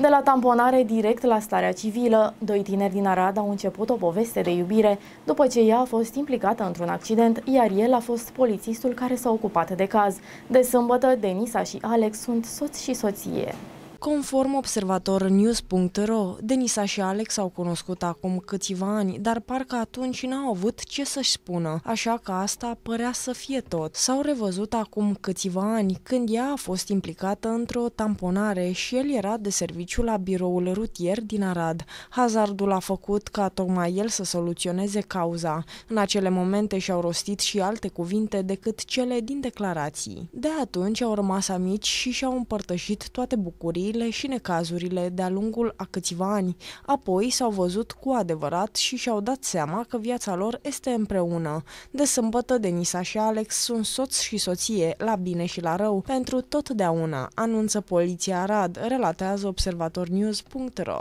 De la tamponare direct la starea civilă, doi tineri din Arad au început o poveste de iubire după ce ea a fost implicată într-un accident, iar el a fost polițistul care s-a ocupat de caz. De sâmbătă, Denisa și Alex sunt soț și soție. Conform observator news.ro, Denisa și Alex au cunoscut acum câțiva ani, dar parcă atunci n-au avut ce să-și spună, așa că asta părea să fie tot. S-au revăzut acum câțiva ani, când ea a fost implicată într-o tamponare și el era de serviciu la biroul rutier din Arad. Hazardul a făcut ca tocmai el să soluționeze cauza. În acele momente și-au rostit și alte cuvinte decât cele din declarații. De atunci au rămas amici și și-au împărtășit toate bucurii tragediile și necazurile de-a lungul a câțiva ani. Apoi s-au văzut cu adevărat și și-au dat seama că viața lor este împreună. De sâmbătă, Denisa și Alex sunt soț și soție, la bine și la rău, pentru totdeauna, anunță poliția Rad, relatează observatornews.ro.